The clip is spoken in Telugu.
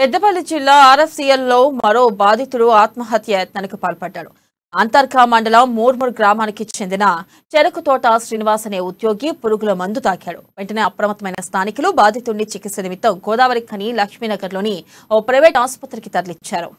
పెద్దపల్లి జిల్లా ఆర్ఎఫ్సిఎల్లో మరో బాధితుడు ఆత్మహత్య యత్నానికి పాల్పడ్డాడు అంతర్కా మండలం మూర్మూర్ గ్రామానికి చెందిన చెరకు తోట శ్రీనివాస్ అనే ఉద్యోగి పురుగుల మందు తాకాడు వెంటనే అప్రమత్తమైన స్థానికులు బాధితుడిని చికిత్స నిమిత్తం గోదావరి ఖని లక్ష్మీనగర్లోని ఓ ప్రైవేట్ ఆసుపత్రికి తరలించారు